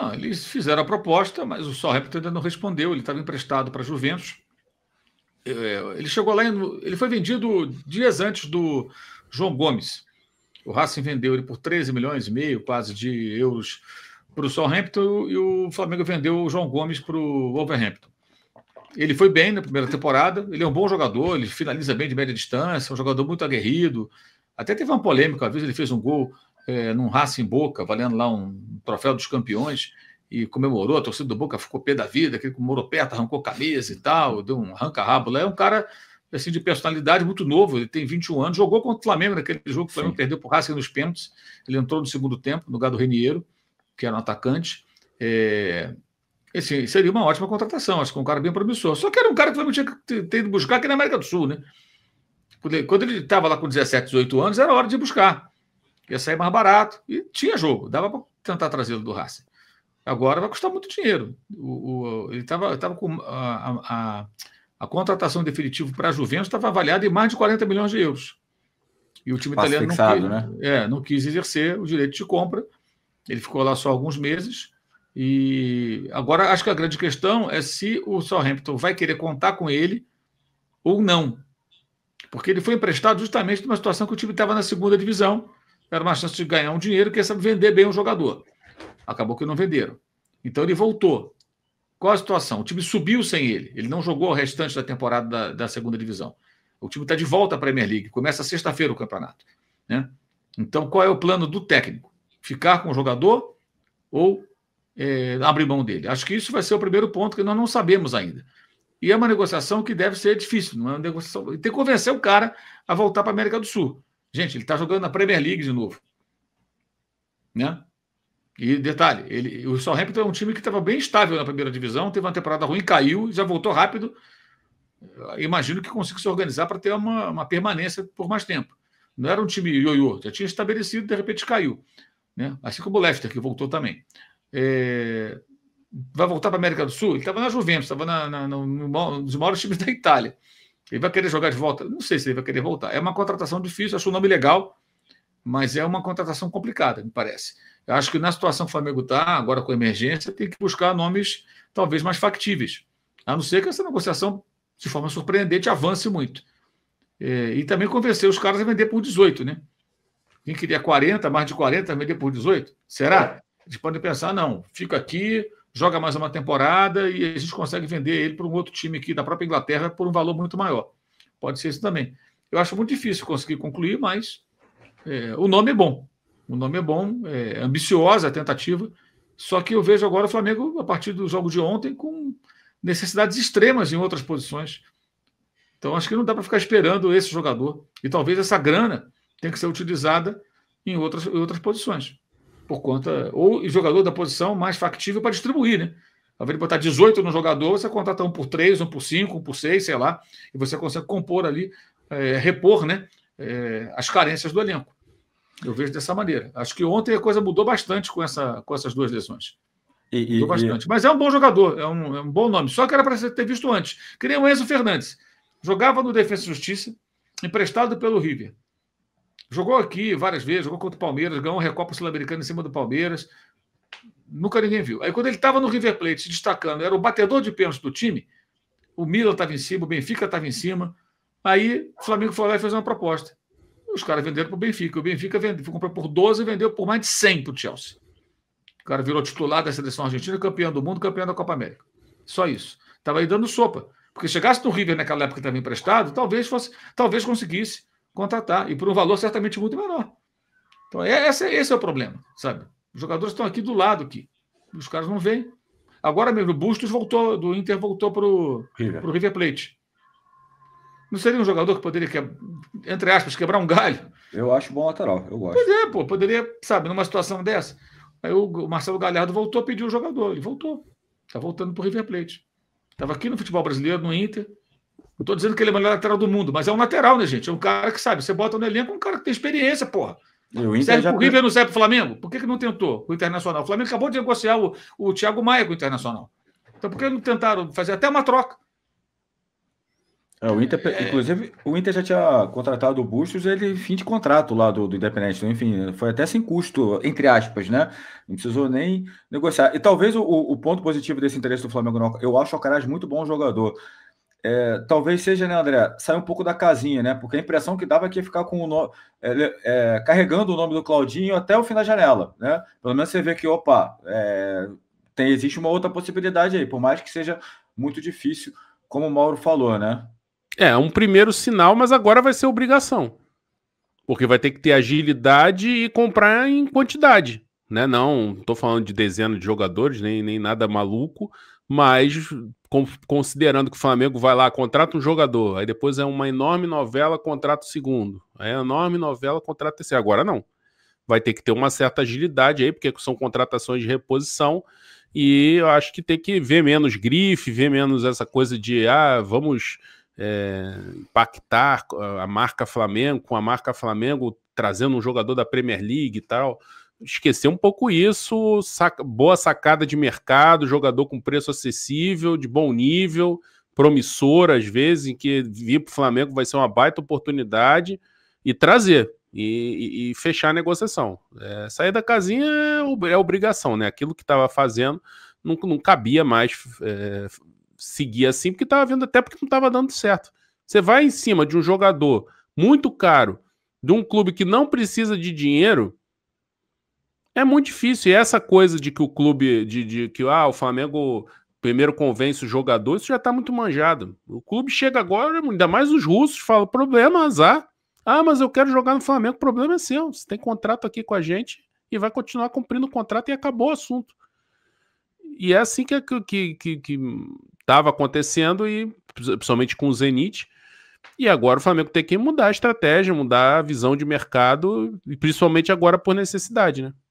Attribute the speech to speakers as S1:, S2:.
S1: Não, eles fizeram a proposta, mas o Southampton ainda não respondeu. Ele estava emprestado para a Juventus. É, ele chegou lá, ele foi vendido dias antes do João Gomes. O Racing vendeu ele por 13 milhões e meio, quase, de euros para o Southampton e o Flamengo vendeu o João Gomes para o Wolverhampton. Ele foi bem na primeira temporada, ele é um bom jogador, ele finaliza bem de média distância, é um jogador muito aguerrido. Até teve uma polêmica, às vezes ele fez um gol é, num Racing Boca, valendo lá um troféu dos campeões, e comemorou, a torcida do Boca ficou pé da vida, aquele morou perto, arrancou camisa e tal, deu um arranca-rabo lá. É um cara assim, de personalidade muito novo, ele tem 21 anos, jogou contra o Flamengo naquele jogo que o Flamengo Sim. perdeu por Racing nos pênaltis, ele entrou no segundo tempo, no lugar do Reniero, que era um atacante. É... Assim, seria uma ótima contratação, acho que é um cara bem promissor. Só que era um cara que o Flamengo tinha que ter ido buscar aqui na América do Sul, né? Quando ele estava lá com 17, 18 anos, era hora de buscar ia sair mais barato. E tinha jogo, dava para tentar trazê-lo do Racing. Agora vai custar muito dinheiro. O, o ele estava tava com a, a, a, contratação definitiva para a Juventus estava avaliada em mais de 40 milhões de euros. E o time italiano fixado, não, quis, né? é, não quis exercer o direito de compra. Ele ficou lá só alguns meses. E agora acho que a grande questão é se o Southampton vai querer contar com ele ou não. Porque ele foi emprestado justamente numa situação que o time estava na segunda divisão era uma chance de ganhar um dinheiro, que sabe vender bem um jogador. Acabou que não venderam. Então ele voltou. Qual a situação? O time subiu sem ele. Ele não jogou o restante da temporada da, da segunda divisão. O time está de volta à Premier League. Começa sexta-feira o campeonato. Né? Então, qual é o plano do técnico? Ficar com o jogador ou é, abrir mão dele? Acho que isso vai ser o primeiro ponto que nós não sabemos ainda. E é uma negociação que deve ser difícil, não é uma negociação. Tem que convencer o cara a voltar para a América do Sul. Gente, ele está jogando na Premier League de novo. Né? E detalhe, ele, o Southampton é um time que estava bem estável na primeira divisão, teve uma temporada ruim, caiu, já voltou rápido. Imagino que consiga se organizar para ter uma, uma permanência por mais tempo. Não era um time ioiô, já tinha estabelecido, de repente caiu. Né? Assim como o Leicester, que voltou também. É... Vai voltar para a América do Sul? Ele estava na Juventus, estava na, na, nos maiores times da Itália. Ele vai querer jogar de volta? Não sei se ele vai querer voltar. É uma contratação difícil, acho o nome legal, mas é uma contratação complicada, me parece. Eu acho que na situação que o Flamengo está, agora com emergência, tem que buscar nomes talvez mais factíveis. A não ser que essa negociação, de forma surpreendente, avance muito. É, e também convencer os caras a vender por 18, né? Quem queria 40, mais de 40, vender por 18? Será? Eles podem pensar, não, fico aqui, joga mais uma temporada e a gente consegue vender ele para um outro time aqui da própria Inglaterra por um valor muito maior. Pode ser isso também. Eu acho muito difícil conseguir concluir, mas é, o nome é bom. O nome é bom, é ambiciosa a tentativa. Só que eu vejo agora o Flamengo, a partir do jogo de ontem, com necessidades extremas em outras posições. Então acho que não dá para ficar esperando esse jogador. E talvez essa grana tenha que ser utilizada em outras, em outras posições por conta. Ou jogador da posição mais factível para distribuir, né? Ao invés de botar 18 no jogador, você contrata um por 3, um por 5, um por 6, sei lá, e você consegue compor ali, é, repor né, é, as carências do elenco. Eu vejo dessa maneira. Acho que ontem a coisa mudou bastante com, essa, com essas duas lesões. E, mudou e, bastante. E... Mas é um bom jogador, é um, é um bom nome. Só que era para ter visto antes. Que nem o Enzo Fernandes. Jogava no Defesa e Justiça, emprestado pelo River. Jogou aqui várias vezes, jogou contra o Palmeiras, ganhou um Recopa Sul-Americana em cima do Palmeiras. Nunca ninguém viu. Aí quando ele estava no River Plate se destacando, era o batedor de pênalti do time, o Milan estava em cima, o Benfica estava em cima. Aí o Flamengo foi lá e fez uma proposta. Os caras venderam para o Benfica. O Benfica vendeu, comprou por 12 e vendeu por mais de 100 para o Chelsea. O cara virou titular da seleção argentina, campeão do mundo, campeão da Copa América. Só isso. Estava aí dando sopa. Porque chegasse no River naquela época que estava emprestado, talvez fosse, talvez conseguisse contratar, e por um valor certamente muito menor. Então, é, esse, esse é o problema, sabe? Os jogadores estão aqui do lado, aqui. os caras não vêm. Agora mesmo, o Bustos voltou, do Inter voltou para o River. Pro River Plate. Não seria um jogador que poderia, que, entre aspas, quebrar um galho? Eu acho bom lateral, eu gosto. Pois pô, poderia, sabe, numa situação dessa. Aí o Marcelo Galhardo voltou, pediu o jogador, ele voltou. Tá voltando para o River Plate. Estava aqui no futebol brasileiro, no Inter, eu estou dizendo que ele é o melhor lateral do mundo, mas é um lateral, né, gente? É um cara que sabe. Você bota no elenco é um cara que tem experiência, porra. o Inter serve já... pro River, não serve pro Flamengo? Por que, que não tentou o Internacional? O Flamengo acabou de negociar o, o Thiago Maia com o Internacional. Então por que não tentaram fazer até uma troca? É, o Inter, é... inclusive, o Inter já tinha contratado o Bustos, ele fim de contrato lá do, do Independente, então, enfim, foi até sem custo, entre aspas, né? Não precisou nem negociar. E talvez o, o ponto positivo desse interesse do Flamengo, eu acho o Alcaraz muito bom jogador. É, talvez seja, né, André, sair um pouco da casinha, né? Porque a impressão que dava é que ia ficar com o no... é, é, carregando o nome do Claudinho até o fim da janela, né? Pelo menos você vê que, opa, é, tem, existe uma outra possibilidade aí, por mais que seja muito difícil, como o Mauro
S2: falou, né? É, um primeiro sinal, mas agora vai ser obrigação. Porque vai ter que ter agilidade e comprar em quantidade, né? Não estou falando de dezenas de jogadores, nem, nem nada maluco, mas considerando que o Flamengo vai lá, contrata um jogador, aí depois é uma enorme novela, contrata o segundo, aí é enorme novela, contrata o terceiro. Agora não. Vai ter que ter uma certa agilidade aí, porque são contratações de reposição, e eu acho que tem que ver menos grife, ver menos essa coisa de, ah, vamos é, impactar a marca Flamengo com a marca Flamengo, trazendo um jogador da Premier League e tal esquecer um pouco isso. boa sacada de mercado, jogador com preço acessível, de bom nível, promissor às vezes, em que vir para o Flamengo vai ser uma baita oportunidade e trazer. E, e, fechar a negociação. É, sair da casinha é, é obrigação, né? Aquilo que estava fazendo não, não cabia mais é, seguir assim, porque estava vendo até porque não estava dando certo. Você vai em cima de um jogador muito caro, de um clube que não precisa de dinheiro, é muito difícil. E essa coisa de que o clube, de, de que ah, o Flamengo primeiro convence o jogador, isso já tá muito manjado. O clube chega agora, ainda mais os russos, fala: problema, azar. Ah, mas eu quero jogar no Flamengo, o problema é seu. Você tem contrato aqui com a gente e vai continuar cumprindo o contrato e acabou o assunto. E é assim que estava que, que, que acontecendo, e principalmente com o Zenit. E agora o Flamengo tem que mudar a estratégia, mudar a visão de mercado, e principalmente agora por necessidade, né?